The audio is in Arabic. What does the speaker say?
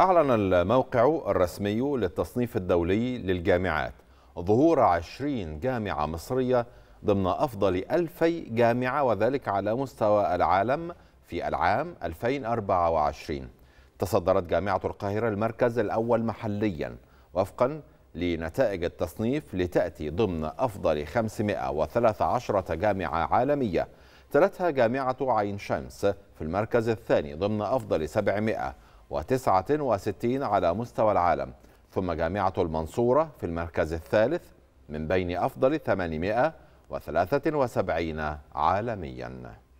أعلن الموقع الرسمي للتصنيف الدولي للجامعات ظهور عشرين جامعة مصرية ضمن أفضل ألفي جامعة وذلك على مستوى العالم في العام 2024 تصدرت جامعة القاهرة المركز الأول محليا وفقا لنتائج التصنيف لتأتي ضمن أفضل 513 جامعة عالمية تلتها جامعة عين شمس في المركز الثاني ضمن أفضل 700 وستين على مستوى العالم ثم جامعة المنصورة في المركز الثالث من بين أفضل 873 عالمياً